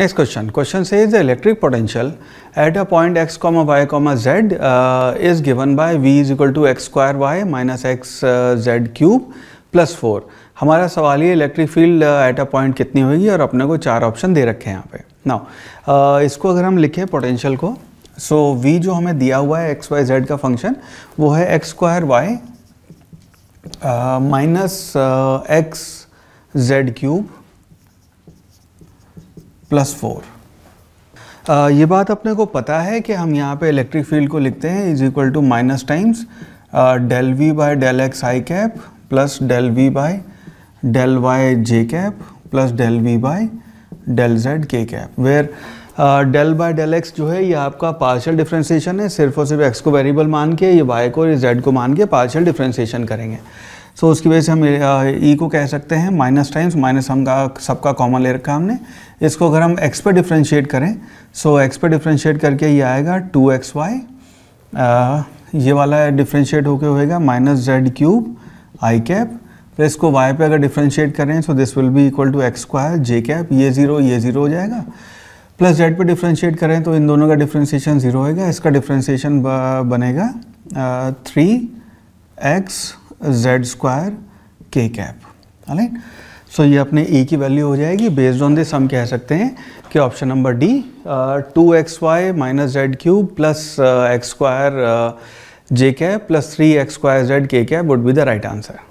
next question question से is electric potential at a point X comma Y comma Z is given given V is equal to X square Y minus X Z cube plus four हमारा सवाल ये electric field at a point कितनी होगी और अपने को चार option दे रखे हैं यहाँ पे नाउ uh, इसको अगर हम लिखें पोटेंशियल को सो so, वी जो हमें दिया हुआ है एक्स वाई जेड का फंक्शन वो है X square Y minus X Z cube plus four uh, ये बात अपने को पता है कि हम यहाँ पे इलेक्ट्रिक फील्ड को लिखते हैं is equal to minus times del V by del X I cap plus del V by del Y J cap plus del V by del Z K cap where del by del X जो है ये आपका partial differentiation है सिर्फ और सिर्फ x को variable मान के ये वाई को जेड को मान के पार्शियल डिफ्रेंसीशन करेंगे सो so, उसकी वजह से हम ई e को कह सकते हैं माइनस टाइम्स माइनस हम का सबका कॉमन ले रखा हमने इसको अगर हम एक्स पे डिफ्रेंशिएट करें सो एक्स पे डिफ्रेंशिएट करके ये आएगा टू एक्स वाई ये वाला डिफ्रेंशिएट होके होएगा minus Z cube I cap फिर इसको वाई पे अगर डिफ्रेंशिएट करें so this will be equal to X square J cap ये ज़ीरो ये ज़ीरो हो जाएगा प्लस जेड पे डिफ्रेंशिएट करें तो इन दोनों का डिफ्रेंशिएशन ज़ीरो होएगा इसका डिफ्रेंशिएशन बनेगा three X Z square K cap अलाइन सो ये अपने ई e की वैल्यू हो जाएगी बेस्ड ऑन दिस हम कह सकते हैं कि option number D two X Y minus Z cube plus X square J cap plus three X square Z K cap would be the right answer